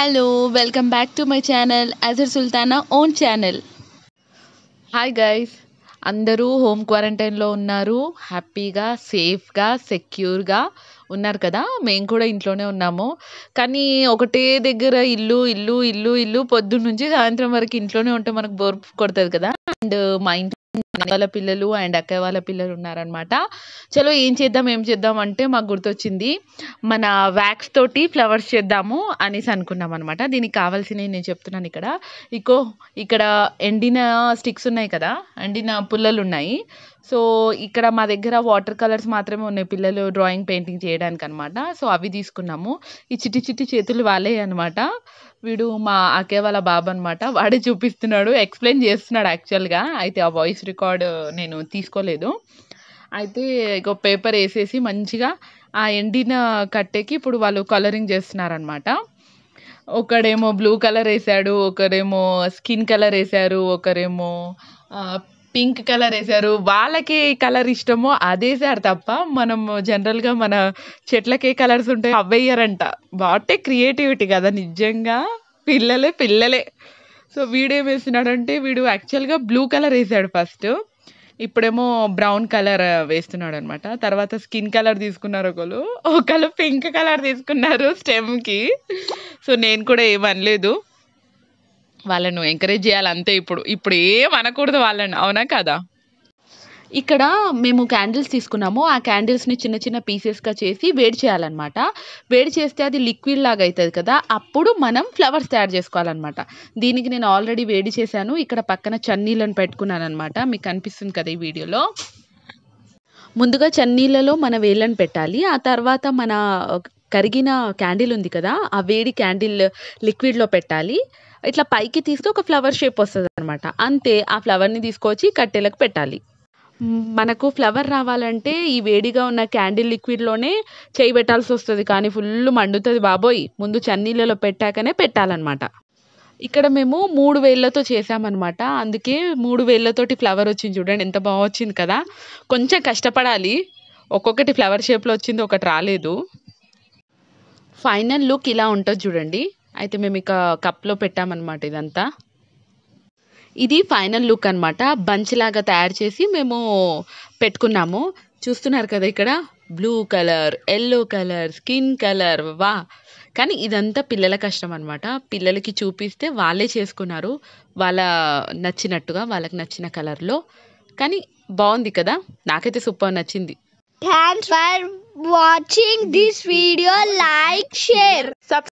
Hello welcome back to my channel Azhar Sultana own channel hi guys అందరూ home క్వారంటైన్లో ఉన్నారు హ్యాపీగా సేఫ్గా సెక్యూర్గా ఉన్నారు కదా మేము కూడా ఇంట్లోనే ఉన్నాము కానీ ఒకటే దగ్గర ఇల్లు ఇల్లు ఇల్లు ఇల్లు పొద్దున్న నుంచి సాయంత్రం వరకు ఇంట్లోనే ఉంటే మనకు బోర్ కొడుతుంది కదా అండ్ మా ఇంట్లో వాళ్ళ పిల్లలు అండ్ అక్కయ్య వాళ్ళ పిల్లలు ఉన్నారనమాట చలో ఏం చేద్దాం ఏం చేద్దాం అంటే మాకు గుర్తొచ్చింది మన వ్యాక్స్ తోటి ఫ్లవర్స్ చేద్దాము అనేసి అనుకున్నాం అనమాట దీనికి కావాల్సినవి నేను చెప్తున్నాను ఇక్కడ ఇకో ఇక్కడ ఎండిన స్టిక్స్ ఉన్నాయి కదా ఎండిన పుల్లలు ఉన్నాయి సో ఇక్కడ మా దగ్గర వాటర్ కలర్స్ మాత్రమే ఉన్నాయి పిల్లలు డ్రాయింగ్ పెయింటింగ్ చేయడానికి అనమాట సో అవి తీసుకున్నాము ఈ చిట్టి చిట్టి చేతులు వాళ్ళే అనమాట వీడు మా అకే వాళ్ళ బాబు అనమాట వాడే చూపిస్తున్నాడు ఎక్స్ప్లెయిన్ చేస్తున్నాడు యాక్చువల్గా అయితే ఆ వాయిస్ రికార్డ్ నేను తీసుకోలేదు అయితే ఇక పేపర్ వేసేసి మంచిగా ఆ ఎండిన కట్టెకి ఇప్పుడు వాళ్ళు కలరింగ్ చేస్తున్నారనమాట ఒకడేమో బ్లూ కలర్ వేసాడు ఒకరేమో స్కిన్ కలర్ వేసారు ఒకరేమో పింక్ కలర్ వేశారు వాళ్ళకి ఏ కలర్ ఇష్టమో అదేసారు తప్ప మనం జనరల్గా మన చెట్లకి ఏ కలర్స్ ఉంటాయి అవ్వయ్యారంట వాటే క్రియేటివిటీ కదా నిజంగా పిల్లలే పిల్లలే సో వీడేం వేస్తున్నాడంటే వీడు యాక్చువల్గా బ్లూ కలర్ వేసాడు ఫస్ట్ ఇప్పుడేమో బ్రౌన్ కలర్ వేస్తున్నాడు అనమాట తర్వాత స్కిన్ కలర్ తీసుకున్నారు ఒకళ్ళు ఒకళ్ళు పింక్ కలర్ తీసుకున్నారు స్టెమ్కి సో నేను కూడా ఏమనలేదు వాళ్ళను ఎంకరేజ్ చేయాలి అంతే ఇప్పుడు ఇప్పుడు ఏం అనకూడదు వాళ్ళని అవునా కదా ఇక్కడ మేము క్యాండిల్స్ తీసుకున్నాము ఆ క్యాండిల్స్ని చిన్న చిన్న పీసెస్గా చేసి వేడి చేయాలన్నమాట వేడి చేస్తే అది లిక్విడ్ లాగా అవుతుంది కదా అప్పుడు మనం ఫ్లవర్స్ తయారు చేసుకోవాలన్నమాట దీనికి నేను ఆల్రెడీ వేడి చేశాను ఇక్కడ పక్కన చన్నీళ్ళను పెట్టుకున్నాను అనమాట మీకు అనిపిస్తుంది కదా ఈ వీడియోలో ముందుగా చన్నీళ్ళలో మన వేళ్ళను పెట్టాలి ఆ తర్వాత మన కరిగిన క్యాండిల్ ఉంది కదా ఆ వేడి క్యాండిల్ లిక్విడ్లో పెట్టాలి ఇట్లా పైకి తీస్తే ఒక ఫ్లవర్ షేప్ వస్తుంది అనమాట అంతే ఆ ఫ్లవర్ని తీసుకొచ్చి కట్టెలకు పెట్టాలి మనకు ఫ్లవర్ రావాలంటే ఈ వేడిగా ఉన్న క్యాండిల్ లిక్విడ్లోనే చేయి పెట్టాల్సి వస్తుంది కానీ ఫుల్ మండుతుంది బాబోయ్ ముందు చన్నీళ్ళలో పెట్టాకనే పెట్టాలన్నమాట ఇక్కడ మేము మూడు వేళ్ళతో చేసామన్నమాట అందుకే మూడు వేళ్ళతోటి ఫ్లవర్ వచ్చింది చూడండి ఎంత బాగా వచ్చింది కదా కొంచెం కష్టపడాలి ఒక్కొక్కటి ఫ్లవర్ షేప్లో వచ్చింది ఒకటి రాలేదు ఫైనల్ లుక్ ఇలా ఉంటుంది చూడండి అయితే మేము ఇక కప్లో పెట్టామన్నమాట ఇదంతా ఇది ఫైనల్ లుక్ అనమాట బంచ్ లాగా తయారు చేసి మేము పెట్టుకున్నాము చూస్తున్నారు కదా ఇక్కడ blue colour yellow colour skin colour వా కానీ ఇదంతా పిల్లల కష్టం అనమాట పిల్లలకి చూపిస్తే వాళ్ళే చేసుకున్నారు వాళ్ళ నచ్చినట్టుగా వాళ్ళకి నచ్చిన కలర్లో కానీ బాగుంది కదా నాకైతే సూపర్ నచ్చింది Thanks for watching this video. Like, share, subscribe.